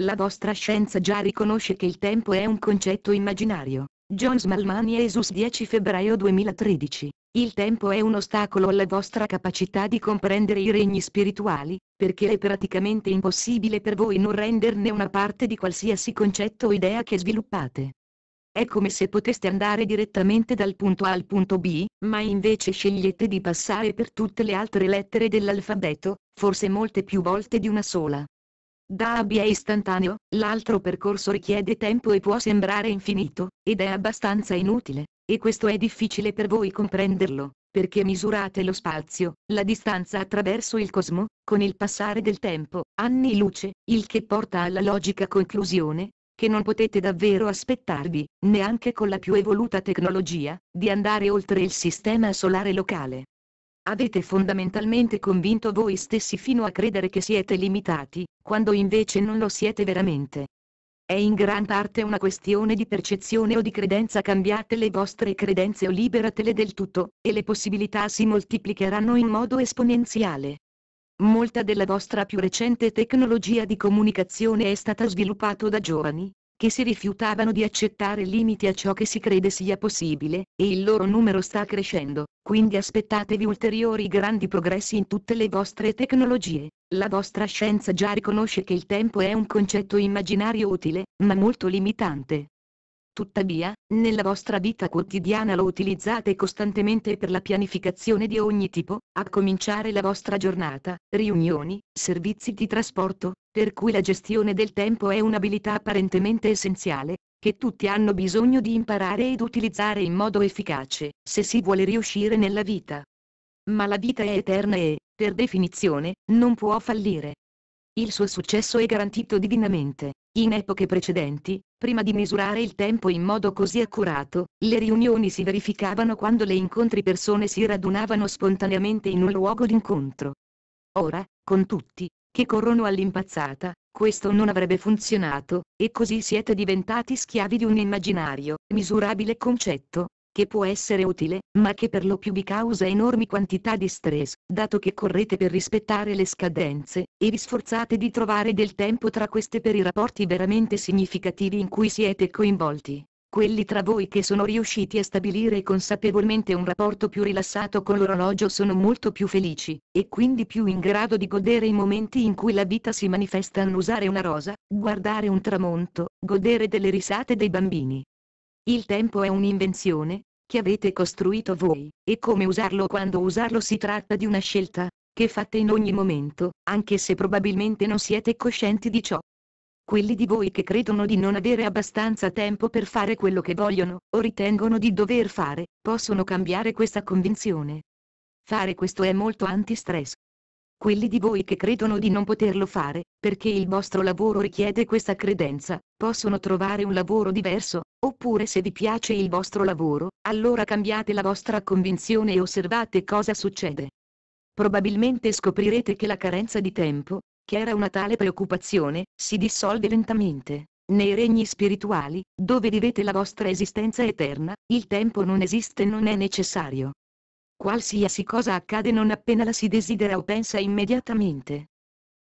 La vostra scienza già riconosce che il tempo è un concetto immaginario. Jones Malmani Esus 10 febbraio 2013. Il tempo è un ostacolo alla vostra capacità di comprendere i regni spirituali, perché è praticamente impossibile per voi non renderne una parte di qualsiasi concetto o idea che sviluppate. È come se poteste andare direttamente dal punto A al punto B, ma invece scegliete di passare per tutte le altre lettere dell'alfabeto, forse molte più volte di una sola. Da AB è istantaneo, l'altro percorso richiede tempo e può sembrare infinito, ed è abbastanza inutile, e questo è difficile per voi comprenderlo, perché misurate lo spazio, la distanza attraverso il cosmo, con il passare del tempo, anni luce, il che porta alla logica conclusione, che non potete davvero aspettarvi, neanche con la più evoluta tecnologia, di andare oltre il sistema solare locale. Avete fondamentalmente convinto voi stessi fino a credere che siete limitati, quando invece non lo siete veramente. È in gran parte una questione di percezione o di credenza cambiate le vostre credenze o liberatele del tutto, e le possibilità si moltiplicheranno in modo esponenziale. Molta della vostra più recente tecnologia di comunicazione è stata sviluppata da giovani, che si rifiutavano di accettare limiti a ciò che si crede sia possibile, e il loro numero sta crescendo, quindi aspettatevi ulteriori grandi progressi in tutte le vostre tecnologie. La vostra scienza già riconosce che il tempo è un concetto immaginario utile, ma molto limitante. Tuttavia, nella vostra vita quotidiana lo utilizzate costantemente per la pianificazione di ogni tipo, a cominciare la vostra giornata, riunioni, servizi di trasporto, per cui la gestione del tempo è un'abilità apparentemente essenziale, che tutti hanno bisogno di imparare ed utilizzare in modo efficace, se si vuole riuscire nella vita. Ma la vita è eterna e, per definizione, non può fallire. Il suo successo è garantito divinamente. In epoche precedenti, prima di misurare il tempo in modo così accurato, le riunioni si verificavano quando le incontri persone si radunavano spontaneamente in un luogo d'incontro. Ora, con tutti, che corrono all'impazzata, questo non avrebbe funzionato, e così siete diventati schiavi di un immaginario, misurabile concetto, che può essere utile, ma che per lo più vi causa enormi quantità di stress, dato che correte per rispettare le scadenze, e vi sforzate di trovare del tempo tra queste per i rapporti veramente significativi in cui siete coinvolti. Quelli tra voi che sono riusciti a stabilire consapevolmente un rapporto più rilassato con l'orologio sono molto più felici, e quindi più in grado di godere i momenti in cui la vita si manifesta annusare una rosa, guardare un tramonto, godere delle risate dei bambini. Il tempo è un'invenzione, che avete costruito voi, e come usarlo quando usarlo si tratta di una scelta, che fate in ogni momento, anche se probabilmente non siete coscienti di ciò. Quelli di voi che credono di non avere abbastanza tempo per fare quello che vogliono, o ritengono di dover fare, possono cambiare questa convinzione. Fare questo è molto antistress, quelli di voi che credono di non poterlo fare, perché il vostro lavoro richiede questa credenza, possono trovare un lavoro diverso, oppure se vi piace il vostro lavoro, allora cambiate la vostra convinzione e osservate cosa succede. Probabilmente scoprirete che la carenza di tempo, che era una tale preoccupazione, si dissolve lentamente. Nei regni spirituali, dove vivete la vostra esistenza eterna, il tempo non esiste e non è necessario. Qualsiasi cosa accade non appena la si desidera o pensa immediatamente.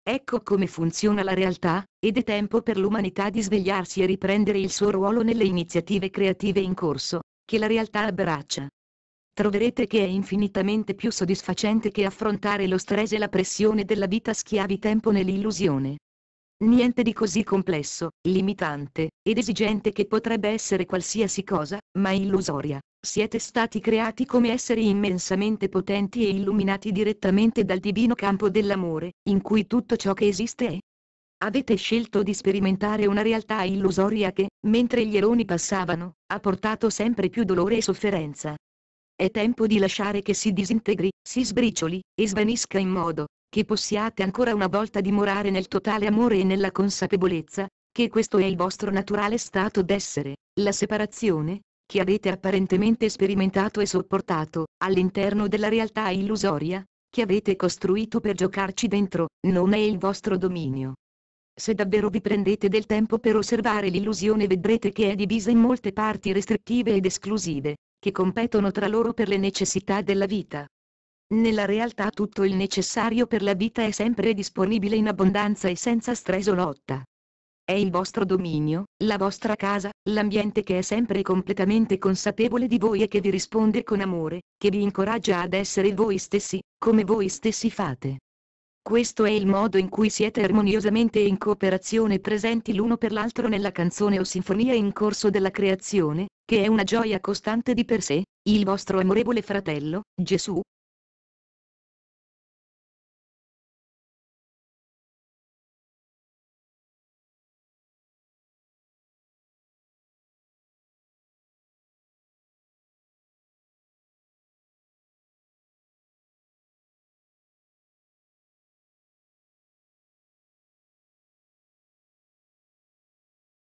Ecco come funziona la realtà, ed è tempo per l'umanità di svegliarsi e riprendere il suo ruolo nelle iniziative creative in corso, che la realtà abbraccia. Troverete che è infinitamente più soddisfacente che affrontare lo stress e la pressione della vita schiavi tempo nell'illusione. Niente di così complesso, limitante, ed esigente che potrebbe essere qualsiasi cosa, ma illusoria. Siete stati creati come esseri immensamente potenti e illuminati direttamente dal divino campo dell'amore, in cui tutto ciò che esiste è. Avete scelto di sperimentare una realtà illusoria che, mentre gli eroni passavano, ha portato sempre più dolore e sofferenza. È tempo di lasciare che si disintegri, si sbricioli, e svanisca in modo che possiate ancora una volta dimorare nel totale amore e nella consapevolezza che questo è il vostro naturale stato d'essere. La separazione, che avete apparentemente sperimentato e sopportato, all'interno della realtà illusoria, che avete costruito per giocarci dentro, non è il vostro dominio. Se davvero vi prendete del tempo per osservare l'illusione vedrete che è divisa in molte parti restrittive ed esclusive, che competono tra loro per le necessità della vita. Nella realtà tutto il necessario per la vita è sempre disponibile in abbondanza e senza stress o lotta è il vostro dominio, la vostra casa, l'ambiente che è sempre completamente consapevole di voi e che vi risponde con amore, che vi incoraggia ad essere voi stessi, come voi stessi fate. Questo è il modo in cui siete armoniosamente e in cooperazione presenti l'uno per l'altro nella canzone o sinfonia in corso della creazione, che è una gioia costante di per sé, il vostro amorevole fratello, Gesù,